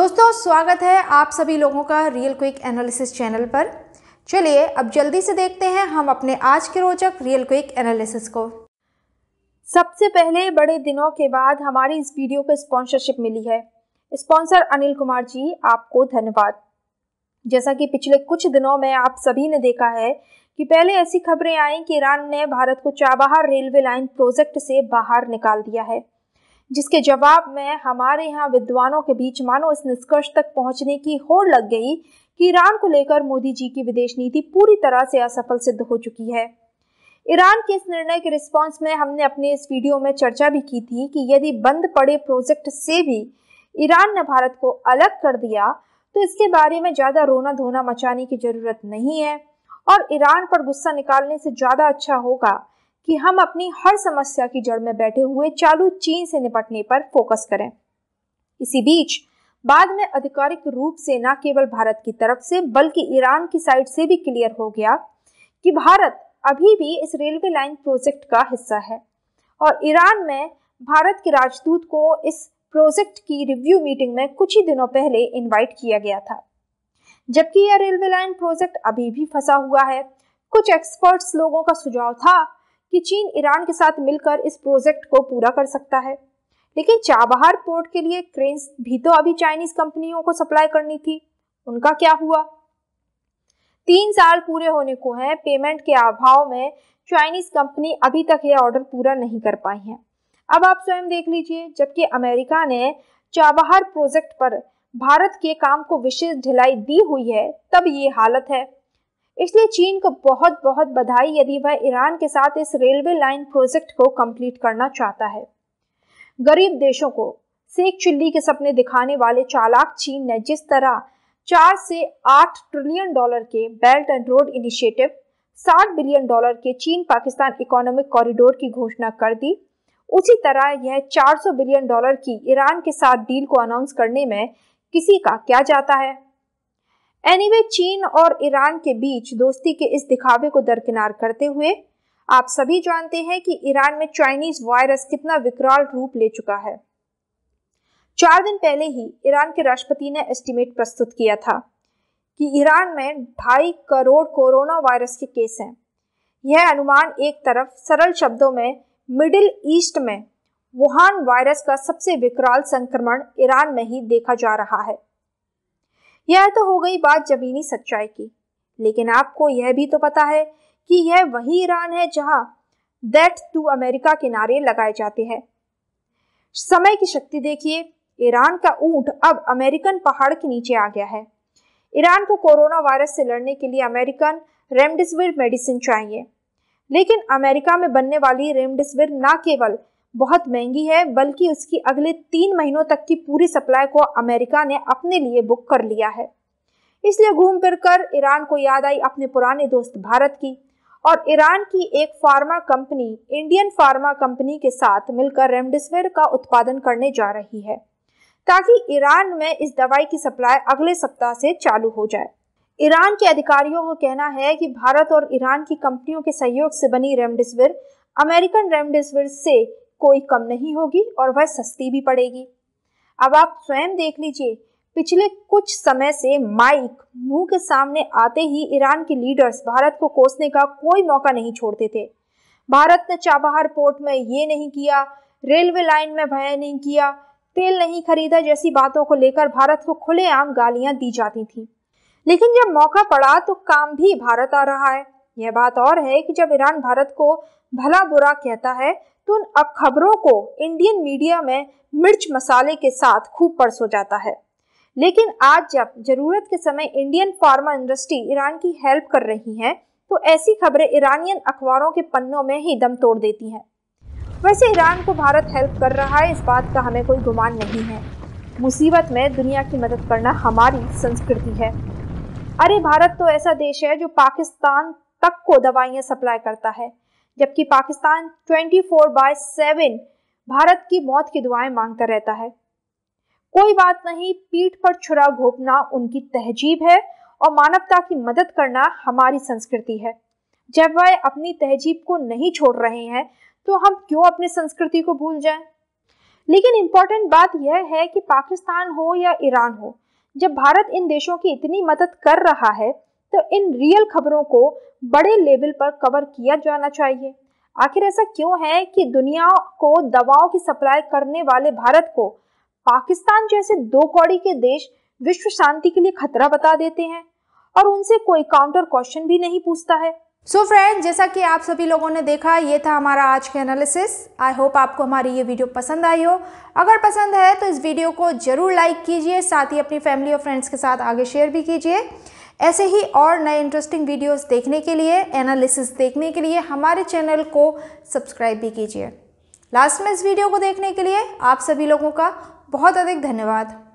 दोस्तों स्वागत है आप सभी लोगों का रियल क्विक एनालिसिस चैनल पर चलिए अब जल्दी से देखते हैं हम अपने आज के रोचक रियल क्विक एनालिसिस को सबसे पहले बड़े दिनों के बाद हमारी इस वीडियो को स्पॉन्सरशिप मिली है स्पॉन्सर अनिल कुमार जी आपको धन्यवाद जैसा कि पिछले कुछ दिनों में आप सभी ने देखा है कि पहले ऐसी खबरें आई कि ईरान ने भारत को चाबहार रेलवे लाइन प्रोजेक्ट से बाहर निकाल दिया है जिसके जवाब में हमारे यहाँ विद्वानों के बीच मानो इस निष्कर्ष तक पहुँचने की होड़ लग गई कि ईरान को लेकर मोदी जी की विदेश नीति पूरी तरह से असफल सिद्ध हो चुकी है ईरान के इस निर्णय के रिस्पांस में हमने अपने इस वीडियो में चर्चा भी की थी कि यदि बंद पड़े प्रोजेक्ट से भी ईरान ने भारत को अलग कर दिया तो इसके बारे में ज़्यादा रोना धोना मचाने की ज़रूरत नहीं है और ईरान पर गुस्सा निकालने से ज़्यादा अच्छा होगा कि हम अपनी हर समस्या की जड़ में बैठे हुए चालू चीन से निपटने पर फोकस करें इसी बीच बाद में आधिकारिक रूप से न केवल भारत की तरफ से बल्कि ईरान की साइड से भी क्लियर हो गया कि भारत अभी भी इस रेलवे लाइन प्रोजेक्ट का हिस्सा है और ईरान में भारत के राजदूत को इस प्रोजेक्ट की रिव्यू मीटिंग में कुछ ही दिनों पहले इनवाइट किया गया था जबकि यह रेलवे लाइन प्रोजेक्ट अभी भी फंसा हुआ है कुछ एक्सपर्ट्स लोगों का सुझाव था कि चीन ईरान के साथ मिलकर इस प्रोजेक्ट को पूरा कर सकता है लेकिन चाबहार पोर्ट के लिए क्रेन्स भी तो अभी चाइनीज कंपनियों को सप्लाई करनी थी उनका क्या हुआ तीन साल पूरे होने को हैं पेमेंट के अभाव में चाइनीज कंपनी अभी तक यह ऑर्डर पूरा नहीं कर पाई है अब आप स्वयं देख लीजिए जबकि अमेरिका ने चाबहार प्रोजेक्ट पर भारत के काम को विशेष ढिलाई दी हुई है तब ये हालत है इसलिए चीन को बहुत बहुत बधाई यदि वह ईरान के साथ इस रेलवे लाइन प्रोजेक्ट को कंप्लीट करना चाहता है गरीब देशों को सेक चिल्ली के सपने दिखाने वाले चालाक चीन ने जिस तरह चार से आठ ट्रिलियन डॉलर के बेल्ट एंड रोड इनिशिएटिव साठ बिलियन डॉलर के चीन पाकिस्तान इकोनॉमिक कॉरिडोर की घोषणा कर दी उसी तरह यह 400 बिलियन डॉलर की ईरान के साथ डील को अनाउंस करने में किसी का क्या जाता है एनीवे anyway, चीन और ईरान के बीच दोस्ती के इस दिखावे को दरकिनार करते हुए आप सभी जानते हैं कि ईरान में चाइनीज वायरस कितना विकराल रूप ले चुका है चार दिन पहले ही ईरान के राष्ट्रपति ने एस्टिमेट प्रस्तुत किया था कि ईरान में ढाई करोड़ कोरोना वायरस के केस हैं यह अनुमान एक तरफ सरल शब्दों में मिडिल ईस्ट में वुहान वायरस का सबसे विकराल संक्रमण ईरान में ही देखा जा रहा है यह तो हो गई बात जमीनी सच्चाई की लेकिन आपको यह भी तो पता है कि यह वही ईरान है जहां दैट टू अमेरिका के नारे लगाए जाते हैं समय की शक्ति देखिए ईरान का ऊंट अब अमेरिकन पहाड़ के नीचे आ गया है ईरान को कोरोना वायरस से लड़ने के लिए अमेरिकन रेमडेसिविर मेडिसिन चाहिए लेकिन अमेरिका में बनने वाली रेमडेसिविर न केवल बहुत महंगी है बल्कि उसकी अगले तीन महीनों तक की पूरी सप्लाई को अमेरिका ने अपने लिए बुक कर लिया है इसलिए घूम फिर कर ईरान को याद आई अपने पुराने दोस्त भारत की और ईरान की एक pharma company Indian pharma company के साथ मिलकर रेमडेसिविर का उत्पादन करने जा रही है ताकि ईरान में इस दवाई की सप्लाई अगले सप्ताह से चालू हो जाए ईरान के अधिकारियों का कहना है कि भारत और ईरान की कंपनियों के सहयोग से बनी रेमडेसिविर अमेरिकन रेमडेसिविर से कोई कम नहीं होगी और वह सस्ती भी पड़ेगी अब आप स्वयं देख लीजिए पिछले कुछ समय से माइक मुंह के सामने आते ही ईरान के लीडर्स भारत को कोसने का कोई मौका नहीं छोड़ते थे भारत ने चाबहार पोर्ट में ये नहीं किया रेलवे लाइन में भय नहीं किया तेल नहीं खरीदा जैसी बातों को लेकर भारत को खुलेआम गालियां दी जाती थी लेकिन जब मौका पड़ा तो काम भी भारत आ रहा है यह बात और है कि जब ईरान भारत को भला बुरा कहता है तो उन अब खबरों को इंडियन मीडिया में मिर्च मसाले के साथ खूब परसो जाता है लेकिन आज जब जरूरत के समय इंडियन फार्मा इंडस्ट्री ईरान की हेल्प कर रही है तो ऐसी खबरें ईरानियन अखबारों के पन्नों में ही दम तोड़ देती हैं वैसे ईरान को भारत हेल्प कर रहा है इस बात का हमें कोई गुमान नहीं है मुसीबत में दुनिया की मदद करना हमारी संस्कृति है अरे भारत तो ऐसा देश है जो पाकिस्तान तक को दवाइयाँ सप्लाई करता है जबकि Pakistan 24 four by seven Bharat की मौत की दुआएं मांगता रहता है कोई बात नहीं पीठ पर छुरा घोपना उनकी तहजीब है और मानवता की मदद करना हमारी संस्कृति है जब वह अपनी तहजीब को नहीं छोड़ रहे हैं तो हम क्यों अपनी संस्कृति को भूल जाएं? लेकिन इम्पोर्टेंट बात यह है कि पाकिस्तान हो या ईरान हो जब भारत इन देशों की इतनी मदद कर रहा है तो इन रियल खबरों को बड़े लेवल पर कवर किया जाना चाहिए आखिर ऐसा क्यों है कि दुनिया को दवाओं की सप्लाई करने वाले भारत को पाकिस्तान जैसे दो कौड़ी के देश विश्व शांति के लिए खतरा बता देते हैं और उनसे कोई काउंटर क्वेश्चन भी नहीं पूछता है सो so फ्रेंड जैसा कि आप सभी लोगों ने देखा ये था हमारा आज का एनालिसिस आई होप आपको हमारी ये वीडियो पसंद आई हो अगर पसंद है तो इस वीडियो को ज़रूर लाइक कीजिए साथ ही अपनी फैमिली और फ्रेंड्स के साथ आगे शेयर भी कीजिए ऐसे ही और नए इंटरेस्टिंग वीडियोस देखने के लिए एनालिसिस देखने के लिए हमारे चैनल को सब्सक्राइब भी कीजिए लास्ट में इस वीडियो को देखने के लिए आप सभी लोगों का बहुत अधिक धन्यवाद